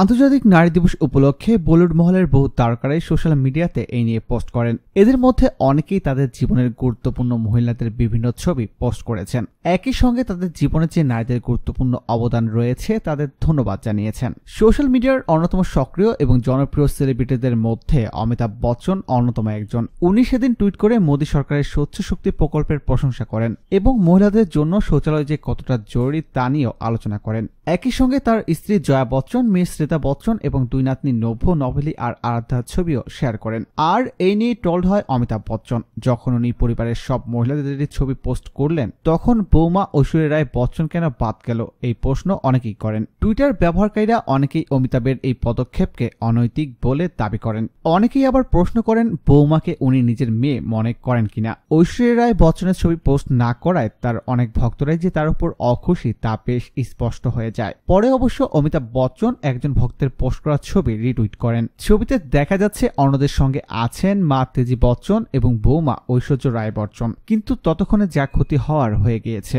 আন্তর্জাতিক নারী দিবস উপলক্ষে বলিউড মহলের বহু তারকারাই সোশ্যাল মিডিয়াতে এই নিয়ে পোস্ট করেন এদের মধ্যে অনেকেই তাদের জীবনের গুরুত্বপূর্ণ মহিলাদের বিভিন্ন ছবি পোস্ট করেছেন একই সঙ্গে তাদের জীবনে যে নারীদের গুরুত্বপূর্ণ অবদান রয়েছে তাদের ধন্যবাদ জানিয়েছেন সোশ্যাল মিডিয়ার অন্যতম সক্রিয় এবং জনপ্রিয় সেলিব্রিটিদের মধ্যে অমিতাভ বচ্চন অন্যতম একজন উনি সেদিন টুইট করে মোদী সরকারের স্বচ্ছ শক্তি প্রকল্পের প্রশংসা করেন এবং মহিলাদের জন্য শৌচালয় যে কতটা জরুরি তা নিয়েও আলোচনা করেন একই সঙ্গে তার স্ত্রী জয়া বচ্চন মিস শ্রেতা বচ্চন এবং দুই নাতনি নভ্য নভেলি আর আরাধ্যা ছবিও শেয়ার করেন আর এই নিয়ে টল্ড হয় অমিতাভ বচ্চন যখন উনি পরিবারের সব মহিলাদের ছবি পোস্ট করলেন তখন বৌমা ঐশ্বরী রায় বচ্চন কেন বাদ গেল এই প্রশ্ন অনেকেই করেন টুইটার ব্যবহারকারীরা অনেকেই অমিতাভের এই পদক্ষেপকে অনৈতিক বলে দাবি করেন অনেকেই আবার প্রশ্ন করেন বৌমাকে উনি নিজের মেয়ে মনে করেন কিনা ঐশ্বরী রায় বচ্চনের ছবি পোস্ট না করায় তার অনেক ভক্তরাই যে তার উপর অখুশি তা বেশ স্পষ্ট হয়ে যায় পরে অবশ্য অমিতাভ বচ্চন একজন একজন ভক্তের পোস্ট করা ছবি রিটুইট করেন ছবিতে দেখা যাচ্ছে অন্যদের সঙ্গে আছেন মা তেজি বচ্চন এবং বৌমা ঐশ্বর্য রায় বচ্চন কিন্তু ততক্ষণে যা ক্ষতি হওয়ার হয়ে গিয়েছে